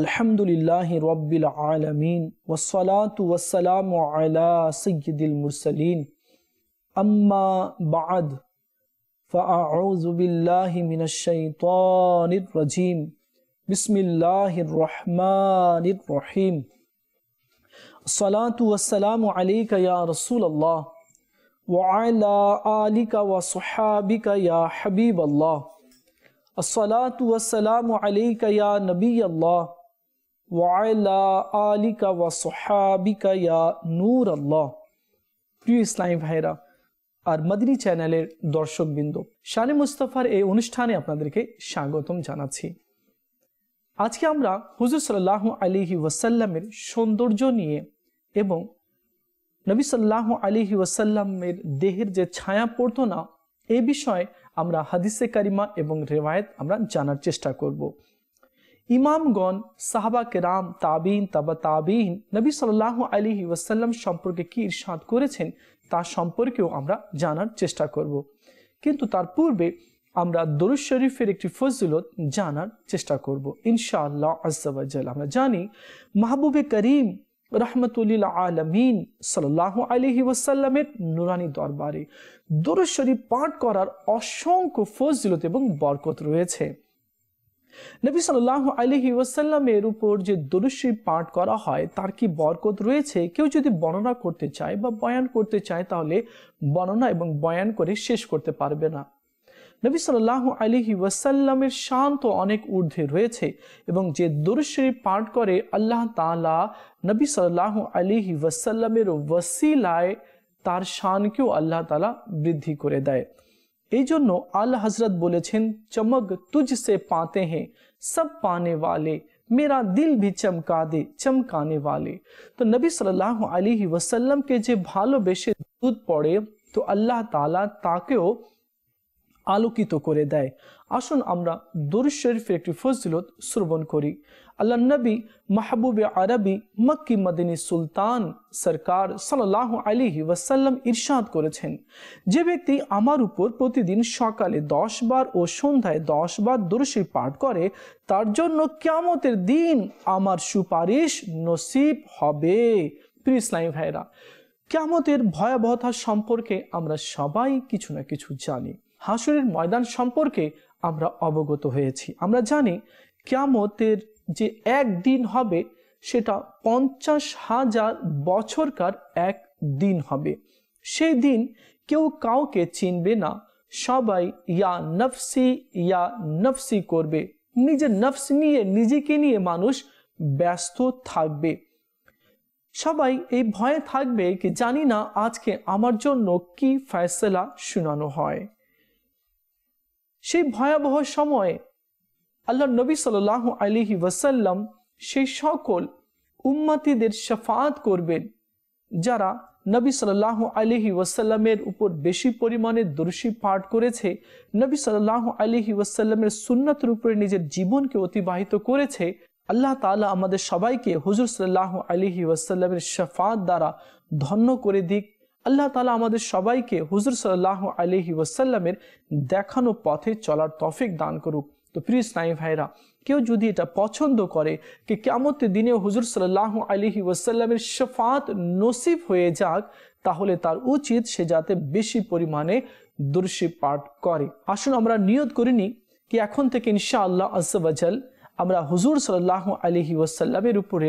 الحمدللہ رب العالمین والصلاة والسلام علی سید المرسلین اما بعد فاعوذ باللہ من الشیطان الرجیم بسم اللہ الرحمن الرحیم الصلاة والسلام علیکہ یا رسول اللہ وعلا آلکہ وصحابکہ یا حبیب اللہ الصلاة والسلام علیکہ یا نبی اللہ ওয়াইলা আলিকা ওয়া সোহাবিকা ইয়া নূর আল্লাহ প্রিয় ইসলামী ভাইরা আর মাদিনী চ্যানেলের দর্শকবৃন্দ শানে মুস্তফার এই অনুষ্ঠানে আপনাদেরকে স্বাগতম জানাচ্ছি আজকে আমরা হুজুর সাল্লাহ আলিহি ওয়াসাল্লামের সৌন্দর্য নিয়ে এবং নবী সাল্লাহ আলিহি ওয়াসাল্লামের দেহের যে ছায়া পড়ত না এ বিষয়ে আমরা হাদিসে কারিমা এবং রেওয়ায়ত আমরা জানার চেষ্টা করব ইমামগণ সাহাবা কেরাম তাবিন তাবা তাবিন নবী সাল্লাহ আলী ওয়াসাল্লাম সম্পর্কে কি ইরশাদ করেছেন তা সম্পর্কেও আমরা জানার চেষ্টা করব কিন্তু তার পূর্বে আমরা দরু শরীফের একটি ফজলত জানার চেষ্টা করব ইনশাআল্লাহ আজাল আমরা জানি মাহবুবে করিম রহমতুল্লিল আলমিন সাল্লাহ আলিহি ওয়াসাল্লামের নুরানি দরবারে দরু শরীফ পাঠ করার অসংখ্য ফজলত এবং বরকত রয়েছে نبی صلی اللہ علی درشرسلام شان تو انک روش پاٹ کربی صلاح علی وسلام وسیلائے شان کیوں بدھ کر دے پاتے ہیں سب پانے والے میرا دل بھی چمکا دے چمکانے والے تو نبی صلی اللہ علیہ وسلم کے جے بھالو بیشے دودھ پڑے تو اللہ تعالیٰ تاکہ کی تو کرے دائے আসুন আমরা দরুদ শরীফের একটি ফজিলত শ্রবণ করি আল্লাহ নবী মাহবুবে আরবি মক্কি মদিনী সুলতান সরকার সাল্লাহ আলিহি ওয়াসাল্লাম ইরশাদ করেছেন যে ব্যক্তি আমার উপর প্রতিদিন সকালে দশ বার ও সন্ধ্যায় দশ বার দর্শী পাঠ করে তার জন্য কেমতের দিন আমার সুপারিশ নসিব হবে প্রিয় ইসলামী ভাইরা কেমতের ভয়াবহতা সম্পর্কে আমরা সবাই কিছু না কিছু জানি হাসুরের ময়দান সম্পর্কে আমরা অবগত হয়েছি আমরা জানি কেয়ামতের যে একদিন হবে সেটা পঞ্চাশ হাজার বছরকার এক দিন হবে সেই দিন কেউ কাউকে চিনবে না সবাই ইয়া নফসি ইয়া নফসি করবে নিজের নফস নিয়ে নিজেকে নিয়ে মানুষ ব্যস্ত থাকবে সবাই এই ভয়ে থাকবে কি জানি না আজকে আমার জন্য কি ফয়সলা শোনানো হয় সেই ভয়াবহ সময়ে আল্লাহ নবী সাল আলিহি ওয়াসাল্লাম সেই সকল উম্মাতিদের সাফাত করবেন যারা নবী সাল আলিহি ওয়াসাল্লামের উপর বেশি পরিমাণে দর্শী পাঠ করেছে নবী সাল আলিহি ওয়াসাল্লামের সুন্নতের উপরে নিজের জীবনকে অতিবাহিত করেছে আল্লাহ তালা আমাদের সবাইকে হুজুর সাল্লাহ আলিহি ওয়াসাল্লামের সাফাত দ্বারা ধন্য করে দিক আল্লাহ তালা আমাদের সবাইকে হুজুর সাল্লাহ আলহি ওয়াসাল্লামের দেখানো পথে চলার তফিক দান করুক তো প্রিয় স্নায়ু ভাইরা কেউ যদি এটা পছন্দ করে কি কেমতের দিনে হুজুর সাল্লাহ আলহি ওয়াসাল্লামের শফাত নসিব হয়ে যাক তাহলে তার উচিত সে যাতে বেশি পরিমাণে দর্শী পাঠ করে আসুন আমরা নিয়ত করিনি কি এখন থেকে ইনশা আল্লাহ আজল আমরা হুজুর সাল্লাহ আলহি ওয়াসাল্লামের উপরে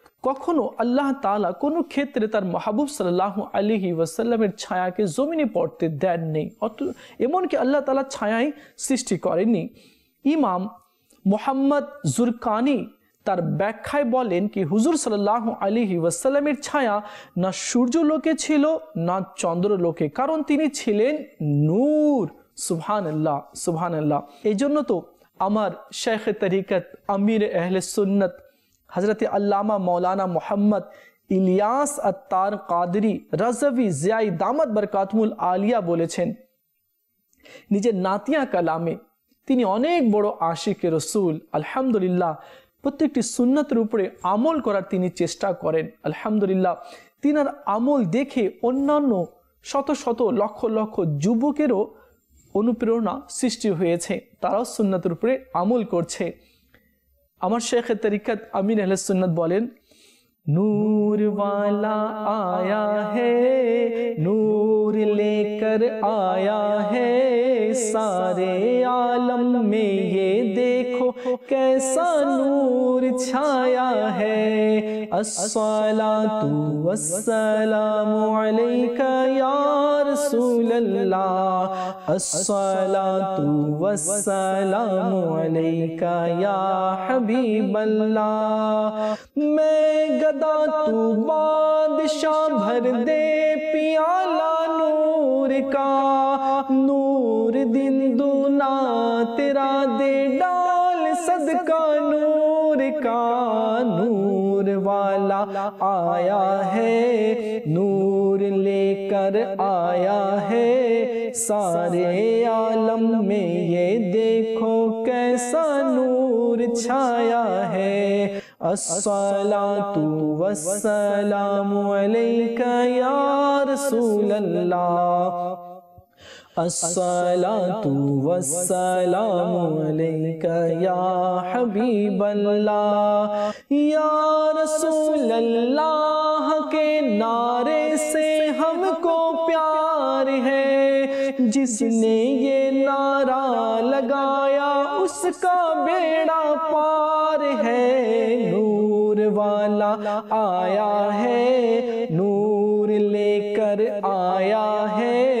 কখনো আল্লাহ তালা কোনো ক্ষেত্রে তার মাহবুব সাল্লাহ আলিহি ওয়াসাল্লামের ছায়াকে জমিনে পড়তে দেননি অত এমনকি আল্লাহ তালা ছায়াই সৃষ্টি করেনি ইমাম মোহাম্মদ জুরকানি তার ব্যাখ্যায় বলেন কি হুজুর সাল্লাহ আলিহি ওয়াসাল্লামের ছায়া না সূর্যলোকে ছিল না চন্দ্রলোকে কারণ তিনি ছিলেন নূর সুবহান আল্লাহ সুবহান আল্লাহ এই জন্য তো আমার শেখ তরিকত আমির এহলে সুন্নত হজরত আল্লামা মৌলানা মোহাম্মদ ইলিয়াস আত্তার কাদরি রাজভি জিয়াই দামত বরকাতমুল আলিয়া বলেছেন নিজের নাতিয়া কালামে তিনি অনেক বড় আশিক রসুল আলহামদুলিল্লাহ প্রত্যেকটি সুন্নতের উপরে আমল করার তিনি চেষ্টা করেন আলহামদুলিল্লাহ তিনার আমল দেখে অন্যান্য শত শত লক্ষ লক্ষ যুবকেরও অনুপ্রেরণা সৃষ্টি হয়েছে তারাও সুন্নতের উপরে আমল করছে امر شیخ طریقت امین اہل سنت بولین نور والا آیا ہے نور لے کر آیا ہے سارے عالم میں یہ دیکھو کیسا نور چھایا ہے الصلاة والسلام عليك يا رسول الله الصلاة والسلام عليك يا حبيب الله میں گدا تو بادشاہ بھر دے پیالا نور کا نور دن دونا تیرا دے ڈال صدقہ نور کا نور والا آیا ہے نور لے کر آیا ہے سارے عالم میں یہ دیکھو کیسا نور چھایا ہے الصلاة والسلام علیکہ یا رسول اللہ علیک یا لے کر یا رسول اللہ کے نعرے سے ہم کو پیار ہے جس نے یہ نعرہ لگایا اس کا بیڑا پار ہے نور والا آیا ہے نور لے کر آیا ہے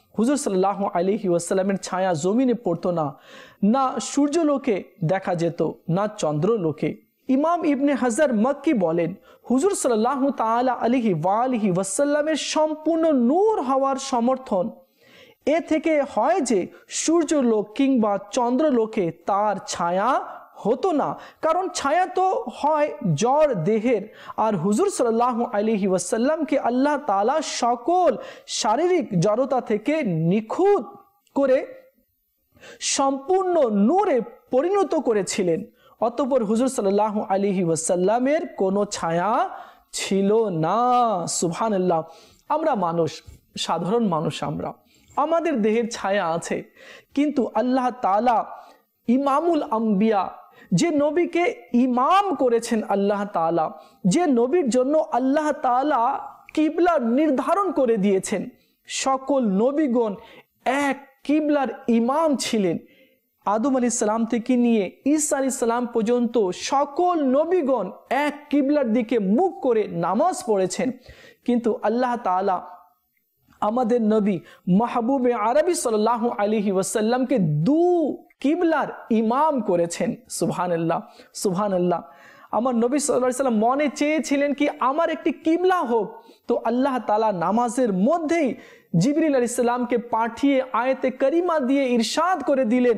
হুজুর সাল্লাহ আলিহি ওয়াসাল্লামের ছায়া জমিনে পড়তো না না সূর্যলোকে দেখা যেত না চন্দ্রলোকে ইমাম ইবনে হাজার মক্কি বলেন হুজুর সাল্লাহ তালা আলিহি ওয়ালিহি ওয়াসাল্লামের সম্পূর্ণ নূর হওয়ার সমর্থন এ থেকে হয় যে সূর্যলোক কিংবা চন্দ্রলোকে তার ছায়া হতো না কারণ ছায়া তো হয় জ্বর দেহের আর হুজুর সাল্লাহ আলিহি ওয়াসাল্লামকে আল্লাহ তালা সকল শারীরিক জড়তা থেকে নিখুঁত করে সম্পূর্ণ নূরে পরিণত করেছিলেন অতপর হুজুর সাল্লাহ আলিহি ওয়াসাল্লামের কোনো ছায়া ছিল না সুভানাল্লাহ আমরা মানুষ সাধারণ মানুষ আমরা আমাদের দেহের ছায়া আছে কিন্তু আল্লাহ তালা ইমামুল আম্বিয়া যে নবীকে ইমাম করেছেন আল্লাহ তালা যে নবীর জন্য আল্লাহ তালা কিবলা নির্ধারণ করে দিয়েছেন সকল নবীগণ এক কিবলার ইমাম ছিলেন আদম আলি সালাম থেকে নিয়ে ঈসা আলি সালাম পর্যন্ত সকল নবীগণ এক কিবলার দিকে মুখ করে নামাজ পড়েছেন কিন্তু আল্লাহ তালা আমাদের নবী মাহবুবে আরবি সাল্লাহ আলিহি ওয়াসাল্লামকে দু কিবলার ইমাম করেছেন সুবহানাল্লাহ আল্লাহ আমার নবী সাল্লাহ সাল্লাম মনে চেয়েছিলেন কি আমার একটি কিবলা হোক তো আল্লাহ তালা নামাজের মধ্যেই জিবরিল আল ইসলামকে পাঠিয়ে আয়তে করিমা দিয়ে ইরশাদ করে দিলেন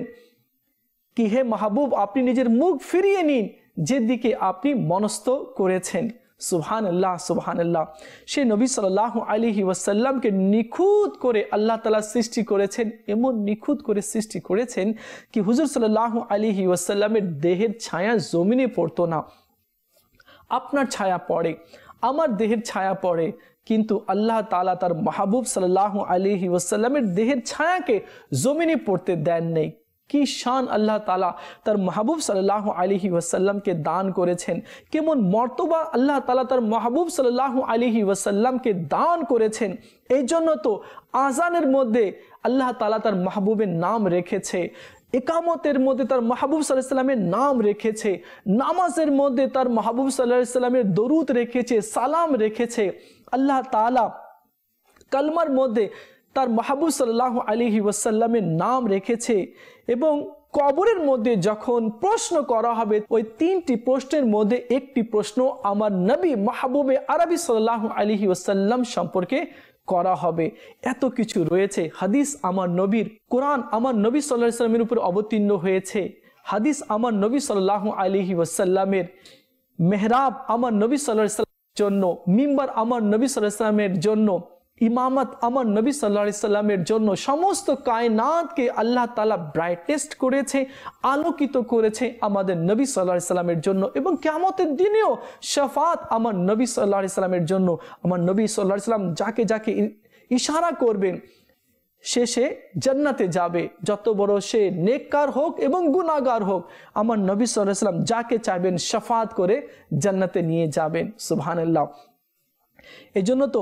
কি হে মাহবুব আপনি নিজের মুখ ফিরিয়ে নিন যেদিকে আপনি মনস্থ করেছেন সুবহান আল্লাহ সুবহান আল্লাহ সে নবী সাল্লাহ আলিহি ওয়াসাল্লামকে নিখুঁত করে আল্লাহ তালা সৃষ্টি করেছেন এমন নিখুঁত করে সৃষ্টি করেছেন কি হুজুর সাল্লাহ আলিহি ওয়াসাল্লামের দেহের ছায়া জমিনে পড়তো না আপনার ছায়া পড়ে আমার দেহের ছায়া পড়ে কিন্তু আল্লাহ তালা তার মাহবুব সাল্লাহ আলিহি ওয়াসাল্লামের দেহের ছায়াকে জমিনে পড়তে দেন নেই কি শান আল্লাহ তালা তার মাহবুব সাল্লাহ আলিহি ওয়াসাল্লামকে দান করেছেন কেমন মর্তবা আল্লাহ তালা তার মাহবুব সাল্লাহ আলিহি ওয়াসাল্লামকে দান করেছেন এই জন্য তো আজানের মধ্যে আল্লাহ তালা তার মাহবুবের নাম রেখেছে একামতের মধ্যে তার মাহবুব সাল্লাহ সাল্লামের নাম রেখেছে নামাজের মধ্যে তার মাহবুব সাল্লাহ সাল্লামের দরুদ রেখেছে সালাম রেখেছে আল্লাহ তালা কালমার মধ্যে তার মাহবুব সাল্লাহ আলিহি ওয়াসাল্লামের নাম রেখেছে এবং কবরের মধ্যে যখন প্রশ্ন করা হবে ওই তিনটি প্রশ্নের মধ্যে একটি প্রশ্ন আমার নবী মাহবুবে আরবি সাল্লাহ আলিহি ওয়াসাল্লাম সম্পর্কে করা হবে এত কিছু রয়েছে হাদিস আমার নবীর কোরআন আমার নবী সাল্লাহ সাল্লামের উপর অবতীর্ণ হয়েছে হাদিস আমার নবী সাল্লাহ আলিহি ওয়াসাল্লামের মেহরাব আমার নবী সাল্লাহ জন্য মিম্বার আমার নবী সাল্লাহ সাল্লামের জন্য ইমামত আমার নবী সাল্লা সাল্লামের জন্য সমস্ত কায়নাতকে আল্লাহ তালা ব্রাইটেস্ট করেছে আলোকিত করেছে আমাদের নবী সাল্লাহ সাল্লামের জন্য এবং কেমতের দিনেও শফাত আমার নবী সাল্লাহ সাল্লামের জন্য আমার নবী সাল্লাহ সাল্লাম যাকে যাকে ইশারা করবেন সে সে জান্নাতে যাবে যত বড় সে নেককার হোক এবং গুণাগার হোক আমার নবী সাল্লাহ সাল্লাম যাকে চাইবেন শফাত করে জান্নাতে নিয়ে যাবেন সুবহান এই জন্য তো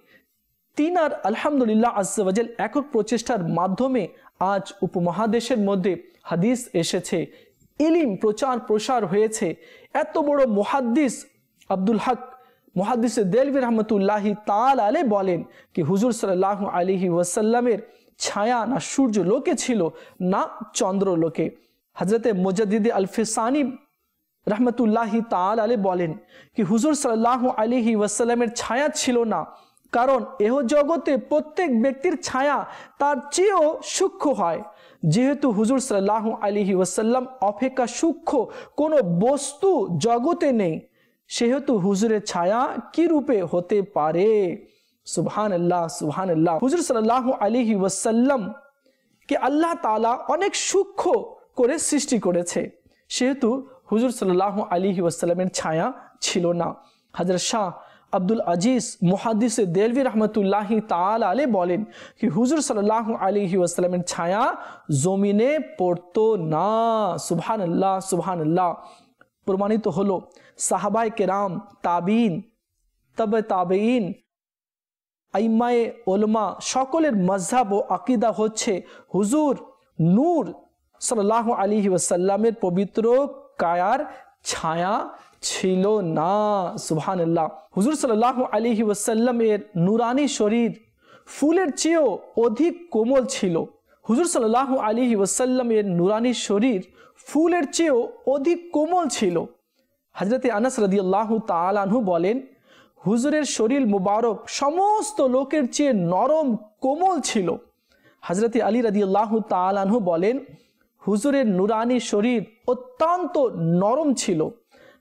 তিন আর আলহামদুলিল্লাহ আজল একক প্রচেষ্টার মাধ্যমে আজ উপমহাদেশের মধ্যে হাদিস এসেছে ইলিম প্রচার প্রসার হয়েছে এত বড় মুহাদ্দিস আব্দুল হক মহাদিসে দেলবি রহমতুল্লাহি তাল আলে বলেন কি হুজুর সাল্লাহ আলহি ওয়াসাল্লামের ছায়া না সূর্য লোকে ছিল না চন্দ্র লোকে হজরতে মোজাদিদি আলফিসানি রহমতুল্লাহি তাল আলে বলেন কি হুজুর সাল্লাহ আলিহি ওয়াসাল্লামের ছায়া ছিল না কারণ এহ জগতে প্রত্যেক ব্যক্তির ছায়া তার চেয়েও সূক্ষ্ম হয় যেহেতু হুজুর সাল্লাহ আলিহি ওয়াসাল্লাম অপেক্ষা সূক্ষ্ম কোনো বস্তু জগতে নেই সেহেতু হুজুরের ছায়া কি রূপে হতে পারে সুহান আল্লাহ সুহান আল্লাহ হুজুর সাল্লাহ আলিহি ওয়াসাল্লাম কে আল্লাহ তালা অনেক সূক্ষ্ম করে সৃষ্টি করেছে সেহেতু হুজুর সাল্লাহ আলিহি ওয়াসাল্লামের ছায়া ছিল না হাজর শাহ আব্দুল আজিজ মুহাদ্দিসে দেলভি রহমতুল্লাহি তাল আলে বলেন কি হুজুর সাল্লাহ আলিহি আসসালামের ছায়া জমিনে পড়ত না সুবহান আল্লাহ সুবহান আল্লাহ প্রমাণিত হলো সাহাবাই কেরাম তাবিন তবে তাবেইন আইমায়ে ওলমা সকলের মজাব ও আকিদা হচ্ছে হুজুর নূর সাল্লাহ আলী ওয়াসাল্লামের পবিত্র কায়ার ছায়া ছিল না সুবহানাল্লাহ হুজুর সাল্লাহ আলিহি ওয়াসাল্লামের নুরানি শরীর ফুলের চেয়েও অধিক কোমল ছিল হুজুর সাল্লাহ আলিহি ওয়াসাল্লামের নুরানি শরীর ফুলের চেয়েও অধিক কোমল ছিল হাজরতে আনাস রদিয়াল্লাহ তালানহু বলেন হুজুরের শরীর মুবারক সমস্ত লোকের চেয়ে নরম কোমল ছিল হাজরতে আলী রদিয়াল্লাহ তালানহু বলেন হুজুরের নুরানি শরীর অত্যন্ত নরম ছিল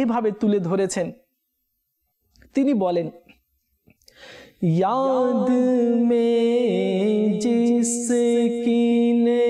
এভাবে তুলে ধরেছেন তিনি বলেন ইয়াদ মে জিস কিনে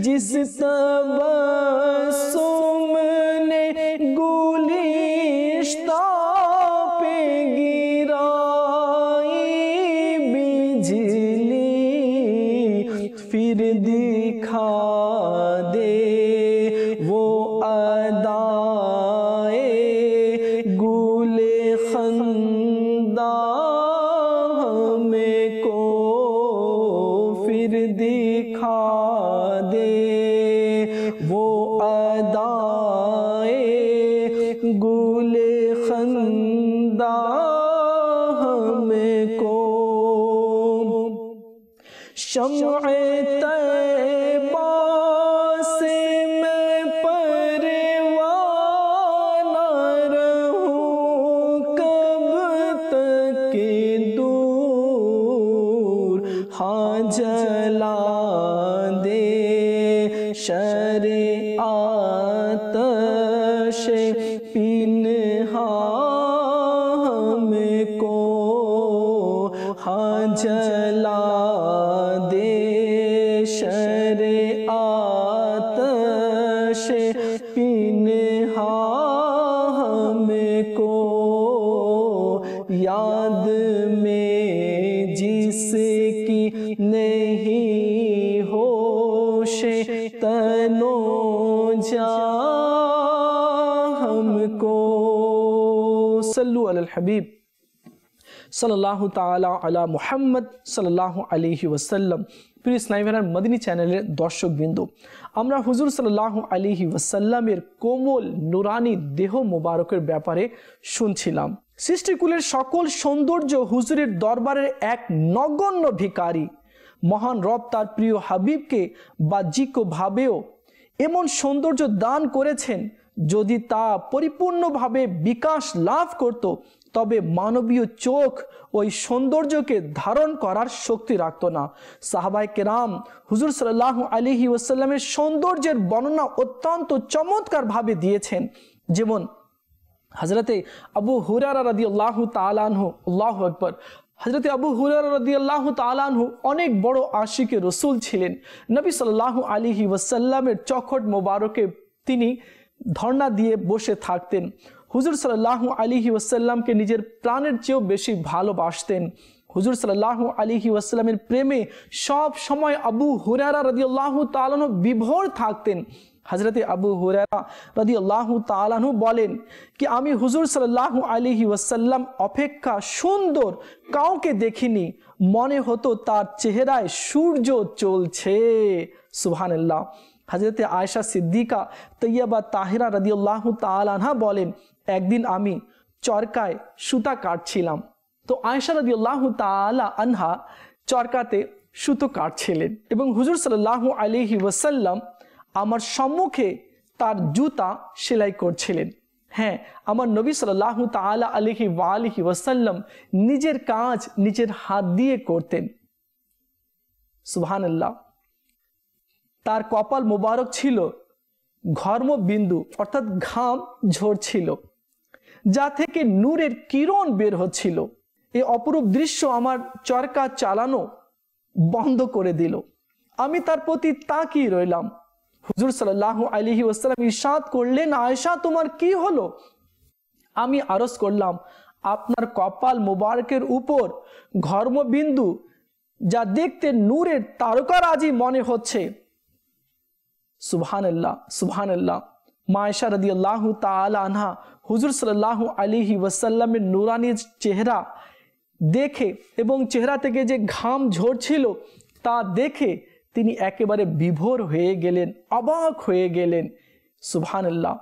جس سما হাবিব সাল্লাহ তালা আলা মুহাম্মদ সাল্লাহ আলিহি ওয়াসাল্লাম প্রিয় স্নাইভেরার মদিনী চ্যানেলের দর্শকবৃন্দ আমরা হুজুর সাল্লাহ আলিহি ওয়াসাল্লামের কোমল নুরানি দেহ মোবারকের ব্যাপারে শুনছিলাম সৃষ্টিকুলের সকল সৌন্দর্য হুজুরের দরবারের এক নগণ্য ভিকারী মহান রব তার প্রিয় হাবিবকে বাহ্যিকভাবেও এমন সৌন্দর্য দান করেছেন যদি তা পরিপূর্ণভাবে বিকাশ লাভ করত তবে মানবীয় চোখ ওই সৌন্দর্যকে ধারণ করার শক্তি রাখত না সাহাবাই কেরাম হুজুর সাল্লাহ আলিহি ওসাল্লামের সৌন্দর্যের বর্ণনা অত্যন্ত চমৎকারভাবে দিয়েছেন যেমন হজরতে আবু হুরারা রদি আল্লাহ আল্লাহ আকবর হজরত আবু হুরার তালানহু অনেক বড় আশিকে রসুল ছিলেন নবী সাল্লাহ আলিহি ওয়াসাল্লামের চখট মোবারকে তিনি ধর্ণা দিয়ে বসে থাকতেন হুজুর সাল্লাহ আলিহি ওয়াসাল্লামকে নিজের প্রাণের চেয়েও বেশি ভালোবাসতেন হুজুর সাল্লাহ আলিহি ওয়াসাল্লামের প্রেমে সব সময় আবু হুরারা আল্লাহ তালানো বিভোর থাকতেন হজরতে আবু হুরারা রদি আল্লাহ তালাহু বলেন কি আমি হুজুর সাল্লাহ আলিহি ওয়াসাল্লাম অপেক্ষা সুন্দর কাউকে দেখিনি মনে হতো তার চেহারায় সূর্য চলছে সুহানুল্লাহ হাজরতে আয়সা সিদ্দিকা তৈয়বা তাহিরা আল্লাহ তালানহা বলেন একদিন আমি চরকায় সুতা কাটছিলাম তো রাজি আল্লাহ তালা আনহা চরকাতে সুতো কাটছিলেন এবং হুজুর সাল্লাহ আলিহি ওসাল্লাম আমার সম্মুখে তার জুতা সেলাই করছিলেন হ্যাঁ আমার নবী সাল্লাহ তালা আলিহি ওয়ালিহি ওয়াসাল্লাম নিজের কাজ নিজের হাত দিয়ে করতেন সুবহানাল্লাহ তার কপাল মোবারক ছিল ঘর্মবিন্দু অর্থাৎ ঘাম ঝরছিল যা থেকে নূরের কিরণ বের হচ্ছিল এ অপরূপ দৃশ্য আমার চরকা চালানো বন্ধ করে দিল আমি তার প্রতি তাকিয়ে রইলাম হুজুর সাল্লাহ আলিহি ওসালাম ইসাদ করলেন আয়সা তোমার কি হলো আমি আরস করলাম আপনার কপাল মুবারকের উপর ঘর্মবিন্দু যা দেখতে নূরের আজই মনে হচ্ছে সুবহান আল্লাহ সুবহান আল্লাহ মায়সা আনহা হুজুর সাল্লাহ আলিহি ওয়াসাল্লামের নুরানির চেহারা দেখে এবং চেহারা থেকে যে ঘাম ঝরছিল তা দেখে তিনি একেবারে বিভোর হয়ে গেলেন অবাক হয়ে গেলেন সুবহানাল্লাহ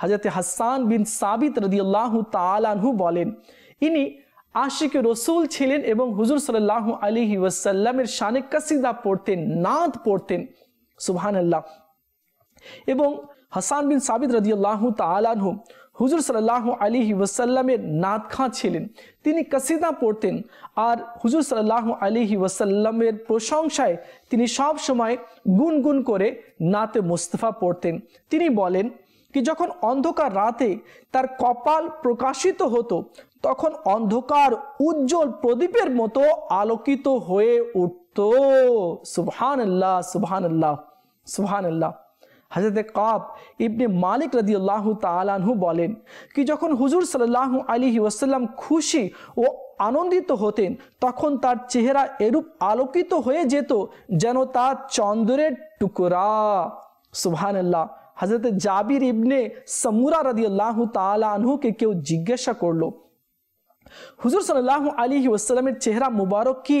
হাজরতে হাসান বিন সাবিত রদিয়াল্লাহ তালানহু বলেন ইনি আশিক রসুল ছিলেন এবং হুজুর সাল্লাহ আলিহি ওয়াসাল্লামের শানে কাসিদা পড়তেন নাদ পড়তেন সুবহানাল্লাহ এবং হাসান বিন সাবিত রদিয়াল্লাহ তালানহু হুজুর সাল্লাহ আলী ওয়াসাল্লামের নাত খাঁ ছিলেন তিনি কাসিদা পড়তেন আর হুজুর সাল্লাহ আলী ওয়াসাল্লামের প্রশংসায় তিনি সব সময় গুনগুন করে নাতে মুস্তফা পড়তেন তিনি বলেন কি যখন অন্ধকার রাতে তার কপাল প্রকাশিত হতো তখন অন্ধকার উজ্জ্বল প্রদীপের মতো আলোকিত হয়ে উঠত সুবহান আল্লাহ সুবহান আল্লাহ সুবহান আল্লাহ হাজরতে কাপ ইবনে মালিক রদিয়াল্লাহ তালানহু বলেন কি যখন হুজুর সাল্লাহ আলী ওয়াসাল্লাম খুশি ও আনন্দিত হতেন তখন তার চেহারা এরূপ আলোকিত হয়ে যেত যেন তা চন্দ্রের টুকরা সুবহানাল্লাহ হাজরতে জাবির ইবনে সমুরা রদিয়াল্লাহ তালানহুকে কেউ জিজ্ঞাসা করলো হুজুর সাল্লাহ আলী ওয়াসাল্লামের চেহারা মুবারক কি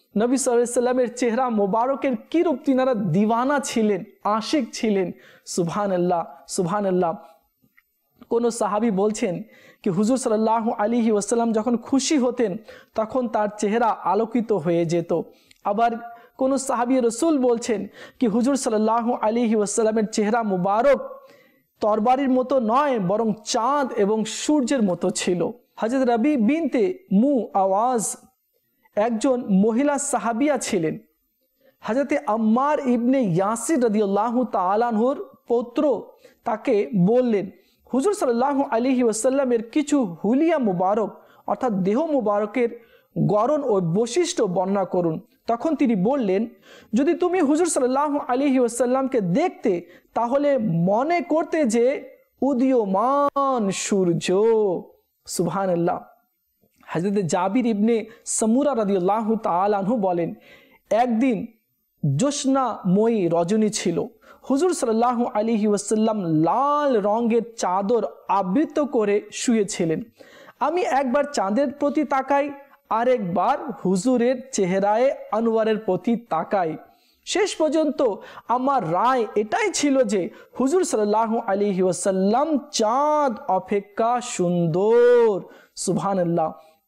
নবী সাল্লামের চেহারা মোবারকের কিরূপ তিনারা দিওয়ানা ছিলেন আশিক ছিলেন সুভান আল্লাহ সুবহান আল্লাহ কোনো সাহাবি বলছেন কি হুজুর সাল্লাহ আলী ওসাল্লাম যখন খুশি হতেন তখন তার চেহারা আলোকিত হয়ে যেত আবার কোনো সাহাবি রসুল বলছেন কি হুজুর সাল্লাহ আলী ওসাল্লামের চেহারা মুবারক তরবারির মতো নয় বরং চাঁদ এবং সূর্যের মতো ছিল হজরত রবি বিনতে মু আওয়াজ একজন মহিলা সাহাবিয়া ছিলেন হাজরতে আম্মার ইবনে ইয়াসির রদিউল্লাহ তালানহুর পৌত্র তাকে বললেন হুজুর সাল্লাহ আলী ওসাল্লামের কিছু হুলিয়া মুবারক অর্থাৎ দেহ মুবারকের গরণ ও বৈশিষ্ট্য বর্ণনা করুন তখন তিনি বললেন যদি তুমি হুজুর সাল্লাহ আলী ওসাল্লামকে দেখতে তাহলে মনে করতে যে উদীয়মান সূর্য সুবহান আল্লাহ হাজরত জাবির ইবনে সমুরা রাদিউল্লাহ তালাহু বলেন একদিন জোস্নাময়ী রজনী ছিল হুজুর সাল্লাহ আলি ওয়াসাল্লাম লাল রঙের চাদর আবৃত করে শুয়েছিলেন আমি একবার চাঁদের প্রতি তাকাই আরেকবার হুজুরের চেহারায় আনোয়ারের প্রতি তাকাই শেষ পর্যন্ত আমার রায় এটাই ছিল যে হুজুর সাল্লাহ আলি ওয়াসাল্লাম চাঁদ অপেক্ষা সুন্দর সুবহানাল্লাহ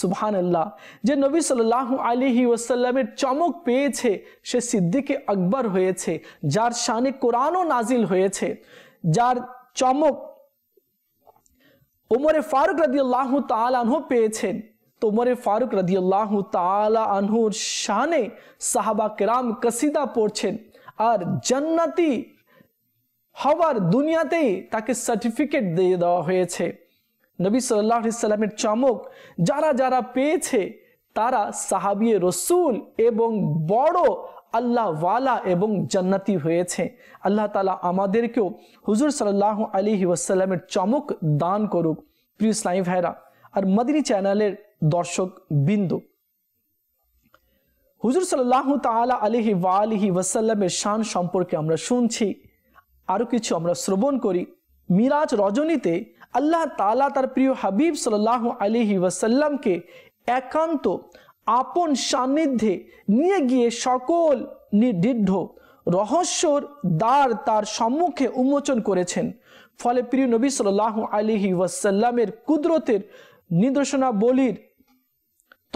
সুবহান আল্লাহ যে নবী সাল্লাহ আলিহি ওয়াসাল্লামের চমক পেয়েছে সে সিদ্দিকে আকবর হয়েছে যার শানে কোরআনও নাজিল হয়েছে যার চমক ওমরে ফারুক রাদি আল্লাহ তালানহ পেয়েছেন তোমরে ফারুক রাদি আল্লাহ তালা আনহুর শানে সাহাবা কেরাম কসিদা পড়ছেন আর জন্নাতি হওয়ার দুনিয়াতেই তাকে সার্টিফিকেট দিয়ে দেওয়া হয়েছে نبی صلی اللہ علی چمک جا جا پہلے اللہ تعالی صلی مدنی چینل بند ہزر صلاح تعالی ولی وسلام اور کچھ شروع کر আল্লাহ তালা তার প্রিয় হাবিব সাল্লাহ আলিহি ওয়াসাল্লামকে একান্ত আপন সান্নিধ্যে নিয়ে গিয়ে সকল নির্দিঢ রহস্যর দ্বার তার সম্মুখে উন্মোচন করেছেন ফলে প্রিয় নবী সাল্লাহ আলিহি ওয়াসাল্লামের কুদরতের নিদর্শনাবলীর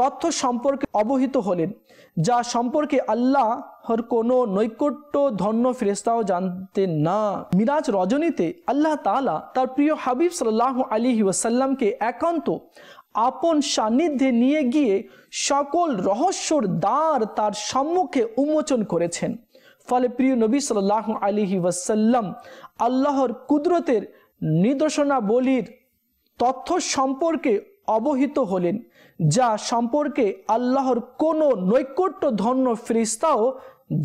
তথ্য সম্পর্কে অবহিত হলেন যা সম্পর্কে আল্লাহ হর কোনো নৈকট্য ধন্য ফেরেস্তাও জানতেন না মিরাজ রজনীতে আল্লাহ তালা তার প্রিয় হাবিব সাল্লাহ আলী ওয়াসাল্লামকে একান্ত আপন সান্নিধ্যে নিয়ে গিয়ে সকল রহস্যর দ্বার তার সম্মুখে উন্মোচন করেছেন ফলে প্রিয় নবী সাল্লাহ আলিহি ওয়াসাল্লাম আল্লাহর কুদরতের নিদর্শনাবলীর তথ্য সম্পর্কে অবহিত হলেন যা সম্পর্কে আল্লাহর কোনো নৈকট্য ধন্য ফ্রিস্তাও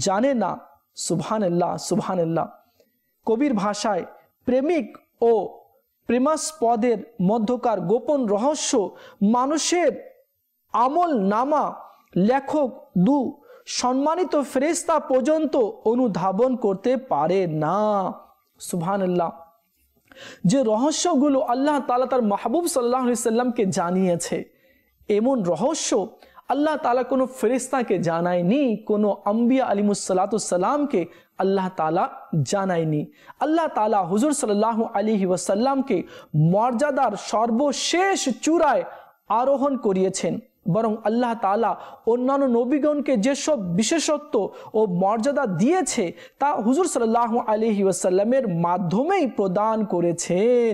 জানে না সুবহানাল্লাহ সুবহানাল্লাহ কবির ভাষায় প্রেমিক ও প্রেমাস্পদের মধ্যকার গোপন রহস্য মানুষের আমল নামা লেখক দু সম্মানিত ফেরেস্তা পর্যন্ত অনুধাবন করতে পারে না সুবহানাল্লাহ যে রহস্যগুলো আল্লাহ তালা তার মাহবুব সাল্লাহ সাল্লামকে জানিয়েছে এমন রহস্য আল্লাহ তালা কোনো ফেরিস্তাকে জানায়নি কোনো আম্বিয়া আলিমুসালাতামকে আল্লাহ তালা জানায়নি আল্লাহ তালা হুজুর সাল্লাহ আলী ওসাল্লামকে মর্যাদার সর্বশেষ চূড়ায় আরোহণ করিয়েছেন বরং আল্লাহ তালা অন্যান্য নবীগণকে যেসব বিশেষত্ব ও মর্যাদা দিয়েছে তা হুজুর সাল্লাহ আলি ওয়াসাল্লামের মাধ্যমেই প্রদান করেছেন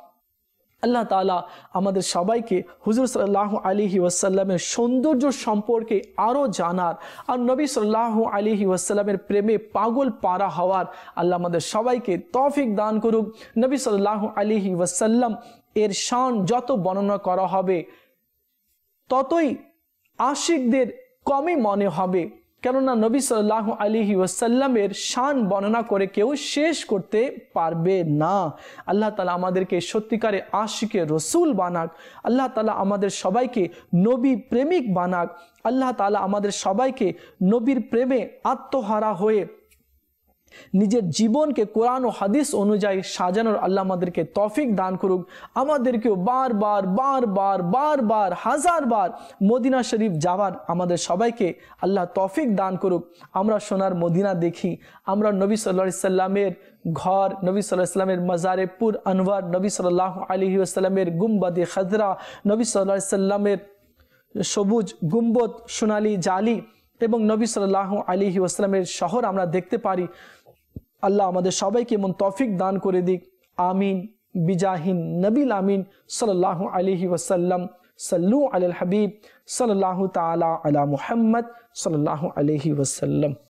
আল্লাহ তালা আমাদের সবাইকে হুজুর সাল্লাহ আলিহি ওয়াসাল্লামের সৌন্দর্য সম্পর্কে আরও জানার আর নবী সাল্লাহ আলিহি ওয়াসাল্লামের প্রেমে পাগল পাড়া হওয়ার আল্লাহ আমাদের সবাইকে তৌফিক দান করুক নবী সাল্লাহ আলিহি ওয়াসাল্লাম এর শান যত বর্ণনা করা হবে ততই আশিকদের কমই মনে হবে কেননা নবী সাল্লাহ আলী ওয়াসাল্লামের শান বর্ণনা করে কেউ শেষ করতে পারবে না আল্লাহ তালা আমাদেরকে সত্যিকারে আশিকে রসুল বানাক আল্লাহ তালা আমাদের সবাইকে নবী প্রেমিক বানাক আল্লাহ তালা আমাদের সবাইকে নবীর প্রেমে আত্মহারা হয়ে নিজের জীবনকে কোরআন ও হাদিস অনুযায়ী সাজানোর আল্লাহ আমাদেরকে তফিক দান করুক আমাদেরকেও বারবার বারবার বারবার হাজারবার মদিনা শরীফ যাওয়ার আমাদের সবাইকে আল্লাহ তফিক দান করুক আমরা সোনার মদিনা দেখি আমরা নবী সাল্লা সাল্লামের ঘর নবী সাল্লাহ ইসলামের মাজারে পুর আনোয়ার নবী সাল্লাহ আলী আসাল্লামের গুম্বাদে খাজরা নবী সাল্লাহ সাল্লামের সবুজ গুম্বদ সোনালি জালি এবং নবী সাল্লাহ আলী ওসলামের শহর আমরা দেখতে পারি আল্লাহ আমাদের সবাইকে এমন তফিক দান করে দিক আমিন বিজাহিন নবীল আমিন সাল্লাহ আলহি ওয়াসাল্লাম সাল্লু আল হাবিব সাল্লাহ তালা আলা মুহাম্মদ সাল্লাহ আলহি ওয়াসাল্লাম